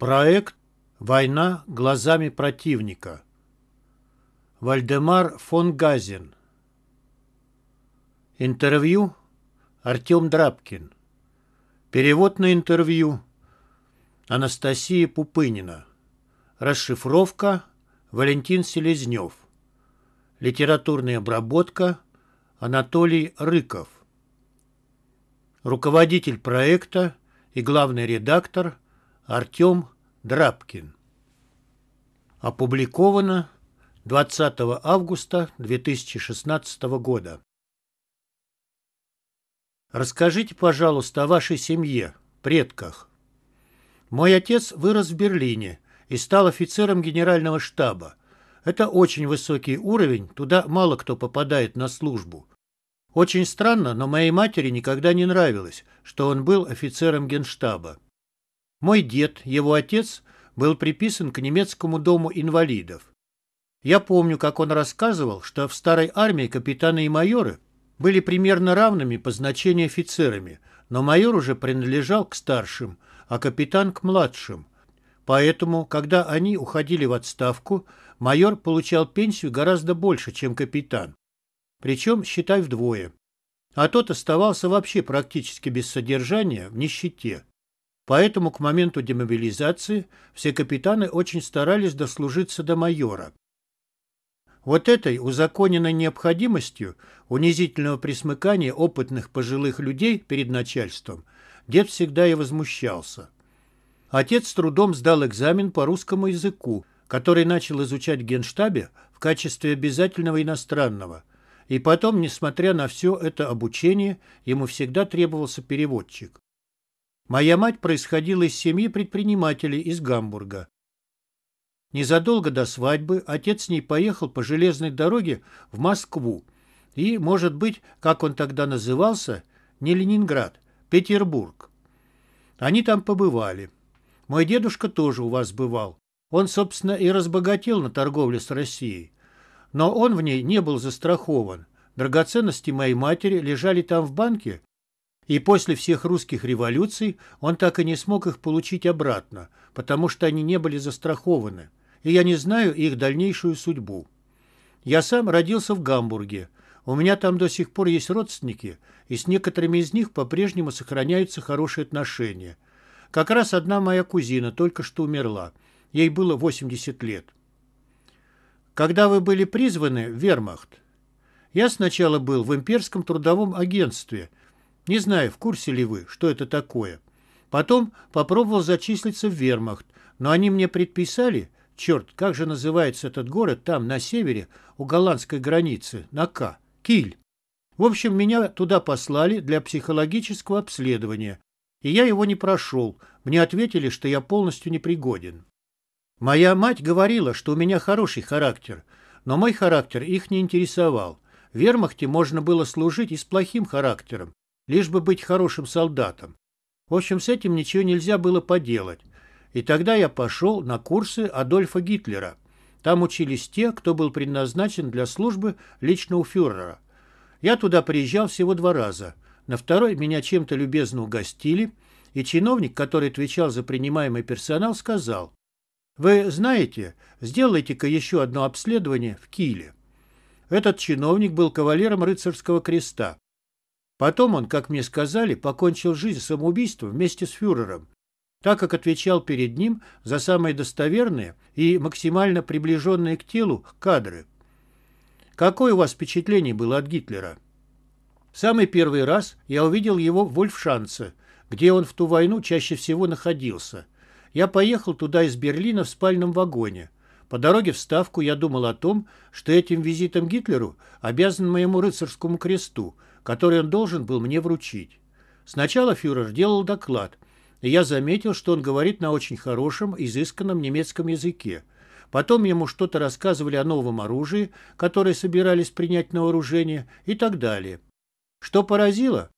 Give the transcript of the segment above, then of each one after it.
Проект «Война глазами противника». Вальдемар фон Газин. Интервью Артем Драбкин. Перевод на интервью Анастасия Пупынина. Расшифровка Валентин Селезнев. Литературная обработка Анатолий Рыков. Руководитель проекта и главный редактор Артем Драбкин. Опубликовано 20 августа 2016 года. Расскажите, пожалуйста, о вашей семье, предках. Мой отец вырос в Берлине и стал офицером генерального штаба. Это очень высокий уровень, туда мало кто попадает на службу. Очень странно, но моей матери никогда не нравилось, что он был офицером генштаба. Мой дед, его отец, был приписан к немецкому дому инвалидов. Я помню, как он рассказывал, что в старой армии капитаны и майоры были примерно равными по значению офицерами, но майор уже принадлежал к старшим, а капитан к младшим. Поэтому, когда они уходили в отставку, майор получал пенсию гораздо больше, чем капитан. Причем, считай, вдвое. А тот оставался вообще практически без содержания в нищете – Поэтому к моменту демобилизации все капитаны очень старались дослужиться до майора. Вот этой узаконенной необходимостью унизительного присмыкания опытных пожилых людей перед начальством дед всегда и возмущался. Отец с трудом сдал экзамен по русскому языку, который начал изучать в генштабе в качестве обязательного иностранного. И потом, несмотря на все это обучение, ему всегда требовался переводчик. Моя мать происходила из семьи предпринимателей из Гамбурга. Незадолго до свадьбы отец с ней поехал по железной дороге в Москву и, может быть, как он тогда назывался, не Ленинград, Петербург. Они там побывали. Мой дедушка тоже у вас бывал. Он, собственно, и разбогател на торговле с Россией. Но он в ней не был застрахован. Драгоценности моей матери лежали там в банке, и после всех русских революций он так и не смог их получить обратно, потому что они не были застрахованы, и я не знаю их дальнейшую судьбу. Я сам родился в Гамбурге. У меня там до сих пор есть родственники, и с некоторыми из них по-прежнему сохраняются хорошие отношения. Как раз одна моя кузина только что умерла. Ей было 80 лет. Когда вы были призваны в вермахт? Я сначала был в имперском трудовом агентстве – не знаю, в курсе ли вы, что это такое. Потом попробовал зачислиться в вермахт, но они мне предписали, черт, как же называется этот город там, на севере, у голландской границы, на К, Киль. В общем, меня туда послали для психологического обследования, и я его не прошел, мне ответили, что я полностью непригоден. Моя мать говорила, что у меня хороший характер, но мой характер их не интересовал. В вермахте можно было служить и с плохим характером, лишь бы быть хорошим солдатом. В общем, с этим ничего нельзя было поделать. И тогда я пошел на курсы Адольфа Гитлера. Там учились те, кто был предназначен для службы лично у фюрера. Я туда приезжал всего два раза. На второй меня чем-то любезно угостили, и чиновник, который отвечал за принимаемый персонал, сказал, «Вы знаете, сделайте-ка еще одно обследование в Киле». Этот чиновник был кавалером рыцарского креста. Потом он, как мне сказали, покончил жизнь самоубийством вместе с фюрером, так как отвечал перед ним за самые достоверные и максимально приближенные к телу кадры. Какое у вас впечатление было от Гитлера? Самый первый раз я увидел его в Вольфшанце, где он в ту войну чаще всего находился. Я поехал туда из Берлина в спальном вагоне. По дороге в Ставку я думал о том, что этим визитом Гитлеру обязан моему рыцарскому кресту – который он должен был мне вручить. Сначала фюрер делал доклад, и я заметил, что он говорит на очень хорошем, изысканном немецком языке. Потом ему что-то рассказывали о новом оружии, которое собирались принять на вооружение, и так далее. Что поразило?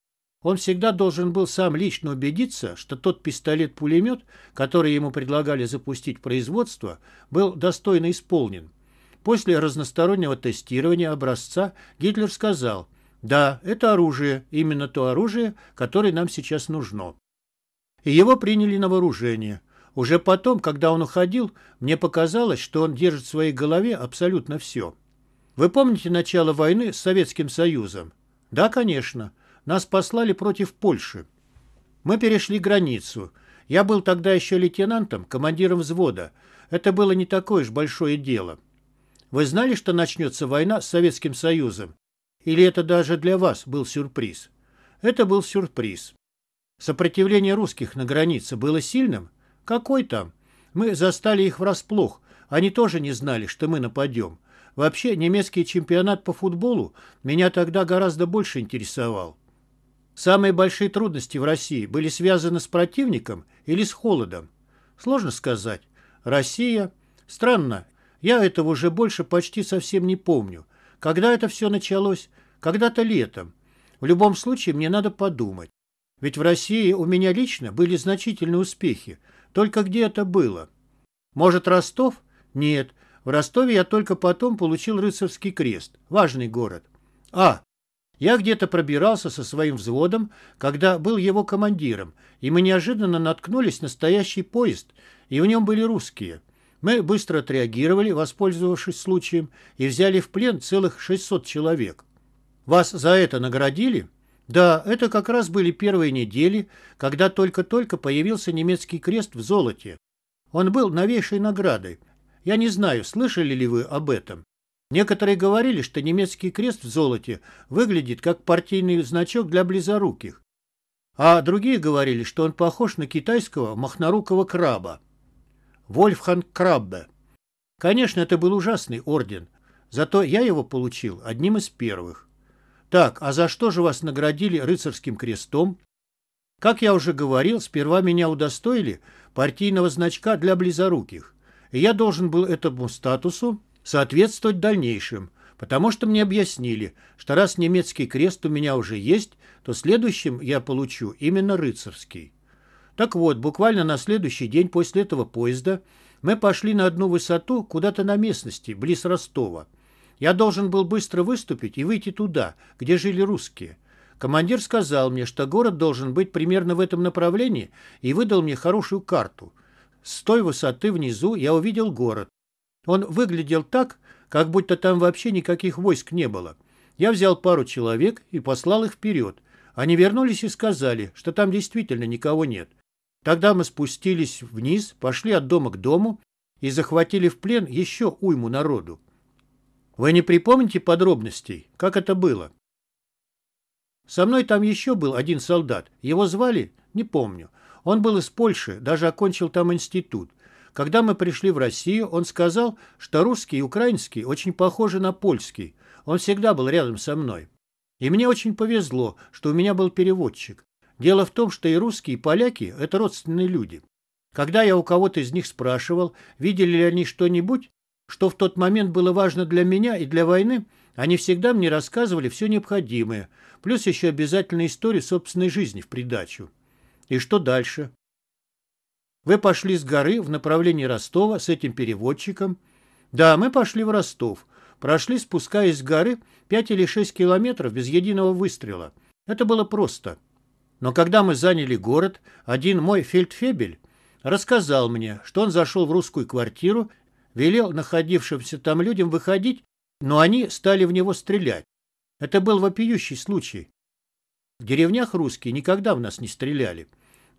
Он всегда должен был сам лично убедиться, что тот пистолет-пулемет, который ему предлагали запустить в производство, был достойно исполнен. После разностороннего тестирования образца Гитлер сказал – да, это оружие, именно то оружие, которое нам сейчас нужно. И его приняли на вооружение. Уже потом, когда он уходил, мне показалось, что он держит в своей голове абсолютно все. Вы помните начало войны с Советским Союзом? Да, конечно. Нас послали против Польши. Мы перешли границу. Я был тогда еще лейтенантом, командиром взвода. Это было не такое уж большое дело. Вы знали, что начнется война с Советским Союзом? Или это даже для вас был сюрприз? Это был сюрприз. Сопротивление русских на границе было сильным? Какой там? Мы застали их врасплох. Они тоже не знали, что мы нападем. Вообще, немецкий чемпионат по футболу меня тогда гораздо больше интересовал. Самые большие трудности в России были связаны с противником или с холодом? Сложно сказать. Россия. Странно. Я этого уже больше почти совсем не помню. Когда это все началось? Когда-то летом. В любом случае, мне надо подумать. Ведь в России у меня лично были значительные успехи. Только где это было? Может, Ростов? Нет. В Ростове я только потом получил рыцарский крест. Важный город. А, я где-то пробирался со своим взводом, когда был его командиром, и мы неожиданно наткнулись на настоящий поезд, и в нем были русские. Мы быстро отреагировали, воспользовавшись случаем, и взяли в плен целых 600 человек. Вас за это наградили? Да, это как раз были первые недели, когда только-только появился немецкий крест в золоте. Он был новейшей наградой. Я не знаю, слышали ли вы об этом. Некоторые говорили, что немецкий крест в золоте выглядит как партийный значок для близоруких. А другие говорили, что он похож на китайского махнорукого краба. Вольфхан Краббе. Конечно, это был ужасный орден, зато я его получил одним из первых. Так, а за что же вас наградили рыцарским крестом? Как я уже говорил, сперва меня удостоили партийного значка для близоруких, и я должен был этому статусу соответствовать дальнейшим, потому что мне объяснили, что раз немецкий крест у меня уже есть, то следующим я получу именно рыцарский. Так вот, буквально на следующий день после этого поезда мы пошли на одну высоту куда-то на местности, близ Ростова. Я должен был быстро выступить и выйти туда, где жили русские. Командир сказал мне, что город должен быть примерно в этом направлении и выдал мне хорошую карту. С той высоты внизу я увидел город. Он выглядел так, как будто там вообще никаких войск не было. Я взял пару человек и послал их вперед. Они вернулись и сказали, что там действительно никого нет. Тогда мы спустились вниз, пошли от дома к дому и захватили в плен еще уйму народу. Вы не припомните подробностей, как это было? Со мной там еще был один солдат. Его звали? Не помню. Он был из Польши, даже окончил там институт. Когда мы пришли в Россию, он сказал, что русский и украинский очень похожи на польский. Он всегда был рядом со мной. И мне очень повезло, что у меня был переводчик. Дело в том, что и русские, и поляки – это родственные люди. Когда я у кого-то из них спрашивал, видели ли они что-нибудь, что в тот момент было важно для меня и для войны, они всегда мне рассказывали все необходимое, плюс еще обязательно историю собственной жизни в придачу. И что дальше? Вы пошли с горы в направлении Ростова с этим переводчиком. Да, мы пошли в Ростов. Прошли, спускаясь с горы, 5 или 6 километров без единого выстрела. Это было просто. Но когда мы заняли город, один мой фельдфебель рассказал мне, что он зашел в русскую квартиру, велел находившимся там людям выходить, но они стали в него стрелять. Это был вопиющий случай. В деревнях русские никогда в нас не стреляли.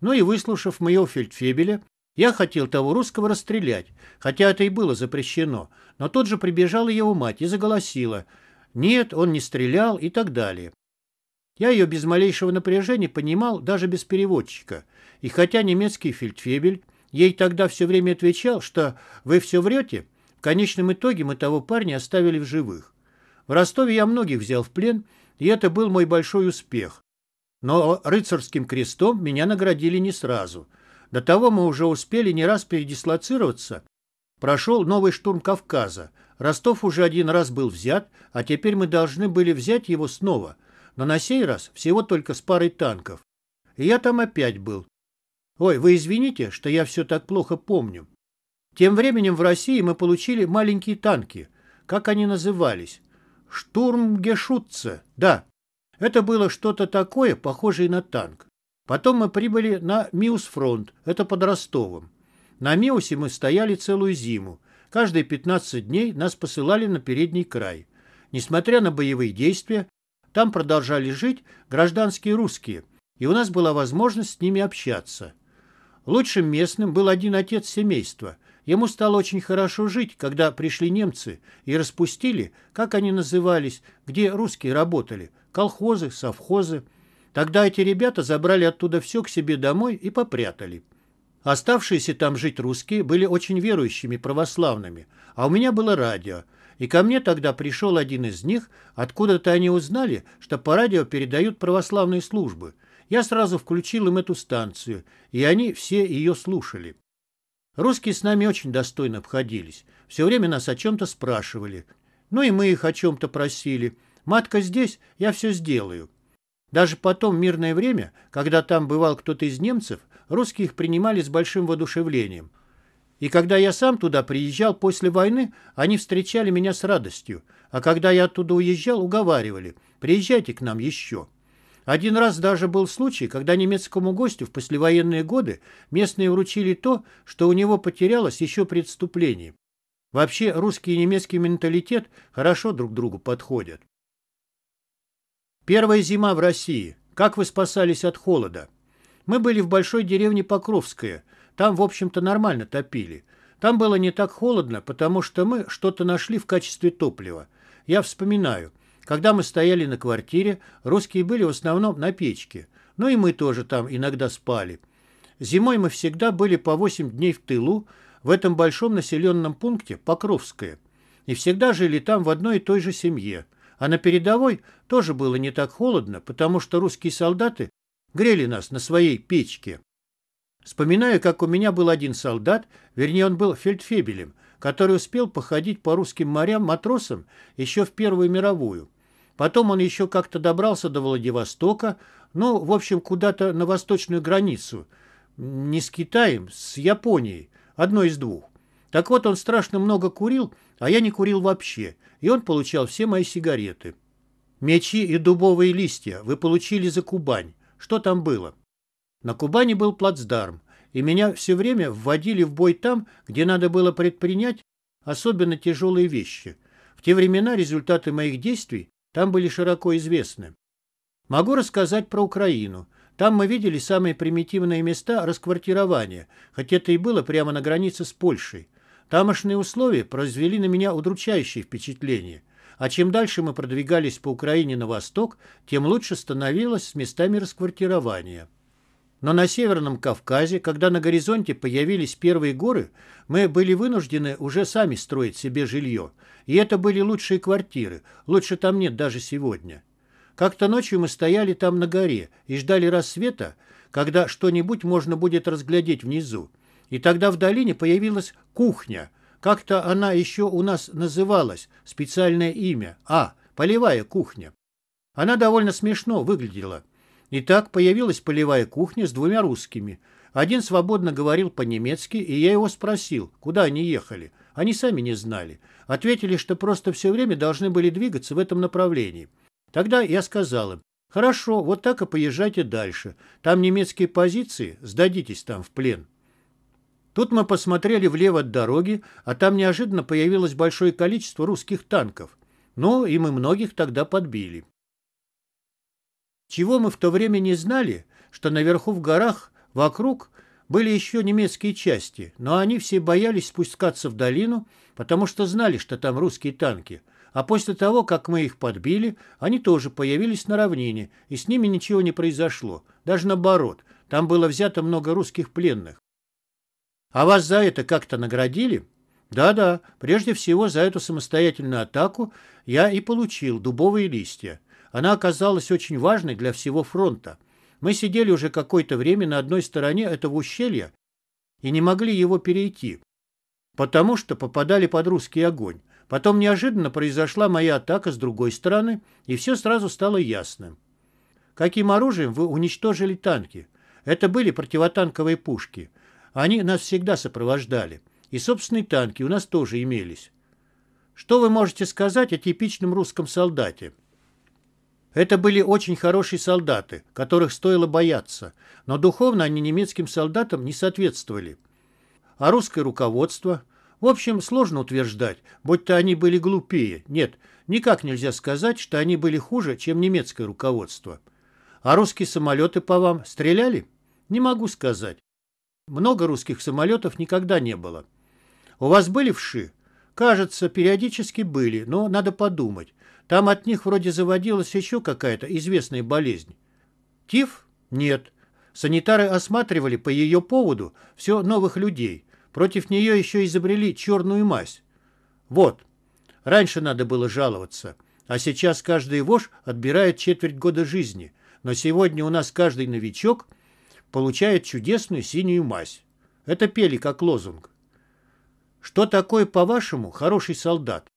Ну и выслушав моего фельдфебеля, я хотел того русского расстрелять, хотя это и было запрещено, но тут же прибежала его мать и заголосила. Нет, он не стрелял и так далее. Я ее без малейшего напряжения понимал даже без переводчика. И хотя немецкий фельдфебель ей тогда все время отвечал, что «вы все врете», в конечном итоге мы того парня оставили в живых. В Ростове я многих взял в плен, и это был мой большой успех. Но рыцарским крестом меня наградили не сразу. До того мы уже успели не раз передислоцироваться. Прошел новый штурм Кавказа. Ростов уже один раз был взят, а теперь мы должны были взять его снова – но на сей раз всего только с парой танков. И я там опять был. Ой, вы извините, что я все так плохо помню. Тем временем в России мы получили маленькие танки. Как они назывались? Штурмгешутце. Да. Это было что-то такое, похожее на танк. Потом мы прибыли на Миусфронт, это под Ростовом. На Миусе мы стояли целую зиму. Каждые 15 дней нас посылали на передний край. Несмотря на боевые действия, там продолжали жить гражданские русские, и у нас была возможность с ними общаться. Лучшим местным был один отец семейства. Ему стало очень хорошо жить, когда пришли немцы и распустили, как они назывались, где русские работали, колхозы, совхозы. Тогда эти ребята забрали оттуда все к себе домой и попрятали. Оставшиеся там жить русские были очень верующими православными, а у меня было радио – и ко мне тогда пришел один из них, откуда-то они узнали, что по радио передают православные службы. Я сразу включил им эту станцию, и они все ее слушали. Русские с нами очень достойно обходились. Все время нас о чем-то спрашивали. Ну и мы их о чем-то просили. «Матка здесь, я все сделаю». Даже потом, в мирное время, когда там бывал кто-то из немцев, русские их принимали с большим воодушевлением – и когда я сам туда приезжал после войны, они встречали меня с радостью. А когда я оттуда уезжал, уговаривали «приезжайте к нам еще». Один раз даже был случай, когда немецкому гостю в послевоенные годы местные вручили то, что у него потерялось еще при отступлении. Вообще русский и немецкий менталитет хорошо друг другу подходят. Первая зима в России. Как вы спасались от холода? Мы были в большой деревне Покровская – там, в общем-то, нормально топили. Там было не так холодно, потому что мы что-то нашли в качестве топлива. Я вспоминаю, когда мы стояли на квартире, русские были в основном на печке. Ну и мы тоже там иногда спали. Зимой мы всегда были по 8 дней в тылу, в этом большом населенном пункте Покровское. И всегда жили там в одной и той же семье. А на передовой тоже было не так холодно, потому что русские солдаты грели нас на своей печке. Вспоминаю, как у меня был один солдат, вернее, он был фельдфебелем, который успел походить по русским морям матросом еще в Первую мировую. Потом он еще как-то добрался до Владивостока, ну, в общем, куда-то на восточную границу. Не с Китаем, с Японией. Одно из двух. Так вот, он страшно много курил, а я не курил вообще, и он получал все мои сигареты. Мечи и дубовые листья вы получили за Кубань. Что там было? На Кубани был плацдарм, и меня все время вводили в бой там, где надо было предпринять особенно тяжелые вещи. В те времена результаты моих действий там были широко известны. Могу рассказать про Украину. Там мы видели самые примитивные места расквартирования, хотя это и было прямо на границе с Польшей. Тамошные условия произвели на меня удручающее впечатление. А чем дальше мы продвигались по Украине на восток, тем лучше становилось с местами расквартирования. Но на Северном Кавказе, когда на горизонте появились первые горы, мы были вынуждены уже сами строить себе жилье. И это были лучшие квартиры. Лучше там нет даже сегодня. Как-то ночью мы стояли там на горе и ждали рассвета, когда что-нибудь можно будет разглядеть внизу. И тогда в долине появилась кухня. Как-то она еще у нас называлась, специальное имя. А, полевая кухня. Она довольно смешно выглядела. Итак, появилась полевая кухня с двумя русскими. Один свободно говорил по-немецки, и я его спросил, куда они ехали. Они сами не знали. Ответили, что просто все время должны были двигаться в этом направлении. Тогда я сказал им, хорошо, вот так и поезжайте дальше. Там немецкие позиции, сдадитесь там в плен. Тут мы посмотрели влево от дороги, а там неожиданно появилось большое количество русских танков. Ну, и мы многих тогда подбили. Чего мы в то время не знали, что наверху в горах, вокруг, были еще немецкие части, но они все боялись спускаться в долину, потому что знали, что там русские танки. А после того, как мы их подбили, они тоже появились на равнине, и с ними ничего не произошло. Даже наоборот, там было взято много русских пленных. А вас за это как-то наградили? Да-да, прежде всего за эту самостоятельную атаку я и получил дубовые листья. Она оказалась очень важной для всего фронта. Мы сидели уже какое-то время на одной стороне этого ущелья и не могли его перейти, потому что попадали под русский огонь. Потом неожиданно произошла моя атака с другой стороны, и все сразу стало ясным. Каким оружием вы уничтожили танки? Это были противотанковые пушки. Они нас всегда сопровождали. И собственные танки у нас тоже имелись. Что вы можете сказать о типичном русском солдате? Это были очень хорошие солдаты, которых стоило бояться, но духовно они немецким солдатам не соответствовали. А русское руководство? В общем, сложно утверждать, будто они были глупее. Нет, никак нельзя сказать, что они были хуже, чем немецкое руководство. А русские самолеты по вам стреляли? Не могу сказать. Много русских самолетов никогда не было. У вас были вши? Кажется, периодически были, но надо подумать. Там от них вроде заводилась еще какая-то известная болезнь. Тиф? Нет. Санитары осматривали по ее поводу все новых людей. Против нее еще изобрели черную мазь. Вот. Раньше надо было жаловаться. А сейчас каждый вож отбирает четверть года жизни. Но сегодня у нас каждый новичок получает чудесную синюю мазь. Это пели как лозунг. Что такое, по-вашему, хороший солдат?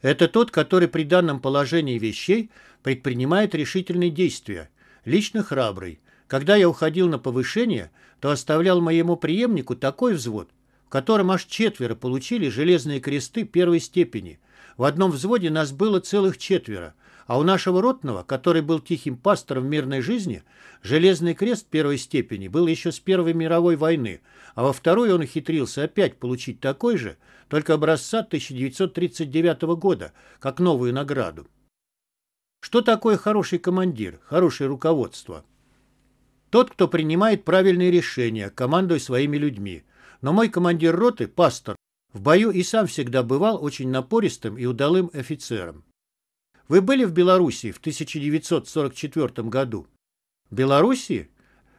Это тот, который при данном положении вещей предпринимает решительные действия, лично храбрый. Когда я уходил на повышение, то оставлял моему преемнику такой взвод, в котором аж четверо получили железные кресты первой степени. В одном взводе нас было целых четверо – а у нашего Ротного, который был тихим пастором в мирной жизни, железный крест первой степени был еще с Первой мировой войны, а во второй он ухитрился опять получить такой же, только образца 1939 года, как новую награду. Что такое хороший командир, хорошее руководство? Тот, кто принимает правильные решения, командуя своими людьми. Но мой командир роты, пастор, в бою и сам всегда бывал очень напористым и удалым офицером. Вы были в Белоруссии в 1944 году? В Белоруссии?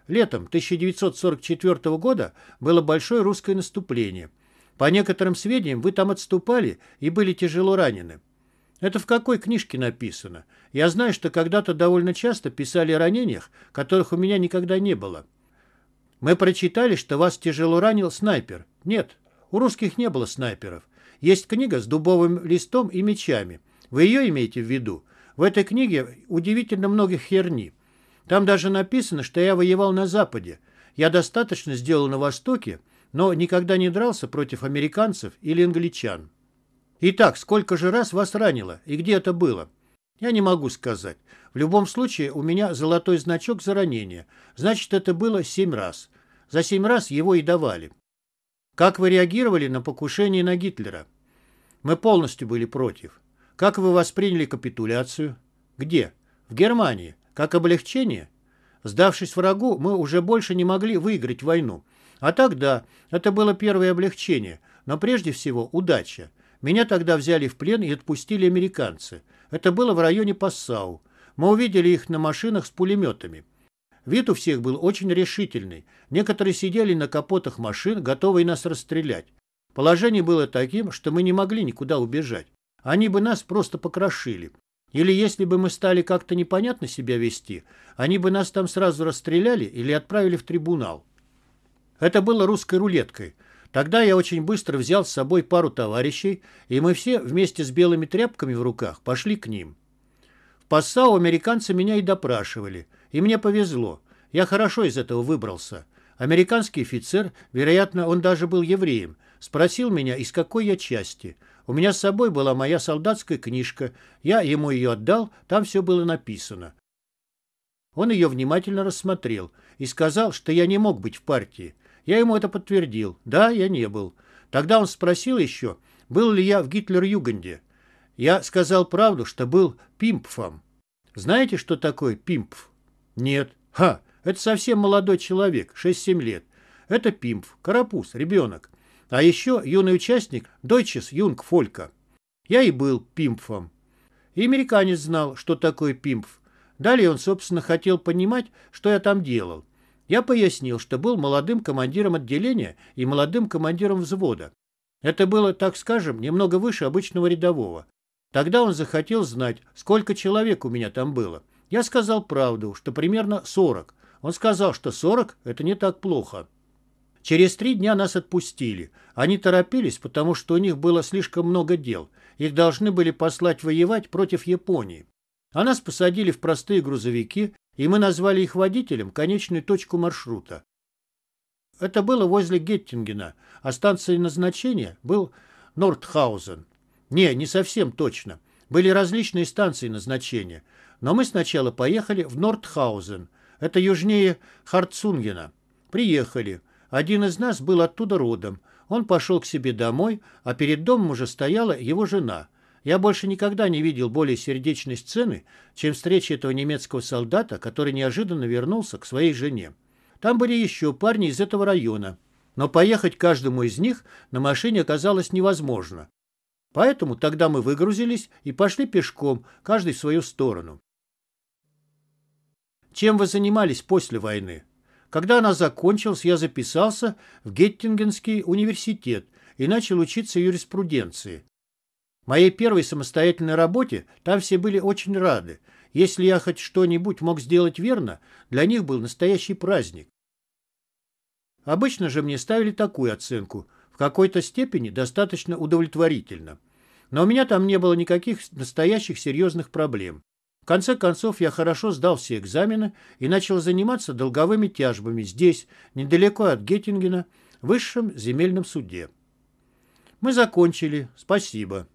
Летом 1944 года было большое русское наступление. По некоторым сведениям, вы там отступали и были тяжело ранены. Это в какой книжке написано? Я знаю, что когда-то довольно часто писали о ранениях, которых у меня никогда не было. Мы прочитали, что вас тяжело ранил снайпер. Нет, у русских не было снайперов. Есть книга с дубовым листом и мечами – вы ее имеете в виду? В этой книге удивительно много херни. Там даже написано, что я воевал на Западе. Я достаточно сделал на Востоке, но никогда не дрался против американцев или англичан. Итак, сколько же раз вас ранило и где это было? Я не могу сказать. В любом случае у меня золотой значок за ранение. Значит, это было семь раз. За семь раз его и давали. Как вы реагировали на покушение на Гитлера? Мы полностью были против. Как вы восприняли капитуляцию? Где? В Германии. Как облегчение? Сдавшись врагу, мы уже больше не могли выиграть войну. А тогда это было первое облегчение, но прежде всего удача. Меня тогда взяли в плен и отпустили американцы. Это было в районе Пассау. Мы увидели их на машинах с пулеметами. Вид у всех был очень решительный. Некоторые сидели на капотах машин, готовые нас расстрелять. Положение было таким, что мы не могли никуда убежать. Они бы нас просто покрошили. Или если бы мы стали как-то непонятно себя вести, они бы нас там сразу расстреляли или отправили в трибунал. Это было русской рулеткой. Тогда я очень быстро взял с собой пару товарищей, и мы все вместе с белыми тряпками в руках пошли к ним. В Пассау американцы меня и допрашивали. И мне повезло. Я хорошо из этого выбрался. Американский офицер, вероятно, он даже был евреем, Спросил меня, из какой я части. У меня с собой была моя солдатская книжка. Я ему ее отдал, там все было написано. Он ее внимательно рассмотрел и сказал, что я не мог быть в партии. Я ему это подтвердил. Да, я не был. Тогда он спросил еще, был ли я в Гитлер-Юганде. Я сказал правду, что был пимпфом. Знаете, что такое пимпф? Нет. Ха, это совсем молодой человек, 6-7 лет. Это пимпф, карапуз, ребенок. А еще юный участник Deutsches Юнгфолька. Я и был пимпфом. И американец знал, что такое пимпф. Далее он, собственно, хотел понимать, что я там делал. Я пояснил, что был молодым командиром отделения и молодым командиром взвода. Это было, так скажем, немного выше обычного рядового. Тогда он захотел знать, сколько человек у меня там было. Я сказал правду, что примерно 40. Он сказал, что 40 – это не так плохо. Через три дня нас отпустили. Они торопились, потому что у них было слишком много дел. Их должны были послать воевать против Японии. А нас посадили в простые грузовики, и мы назвали их водителем конечную точку маршрута. Это было возле Геттингена, а станцией назначения был Нордхаузен. Не, не совсем точно. Были различные станции назначения. Но мы сначала поехали в Нордхаузен. Это южнее Хартсунгена. Приехали. Один из нас был оттуда родом. Он пошел к себе домой, а перед домом уже стояла его жена. Я больше никогда не видел более сердечной сцены, чем встреча этого немецкого солдата, который неожиданно вернулся к своей жене. Там были еще парни из этого района, но поехать каждому из них на машине оказалось невозможно. Поэтому тогда мы выгрузились и пошли пешком, каждый в свою сторону. Чем вы занимались после войны? Когда она закончилась, я записался в Геттингенский университет и начал учиться юриспруденции. Моей первой самостоятельной работе там все были очень рады. Если я хоть что-нибудь мог сделать верно, для них был настоящий праздник. Обычно же мне ставили такую оценку, в какой-то степени достаточно удовлетворительно. Но у меня там не было никаких настоящих серьезных проблем. В конце концов, я хорошо сдал все экзамены и начал заниматься долговыми тяжбами здесь, недалеко от Геттингена, в высшем земельном суде. Мы закончили. Спасибо.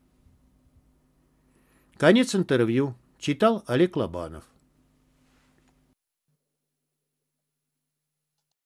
Конец интервью. Читал Олег Лобанов.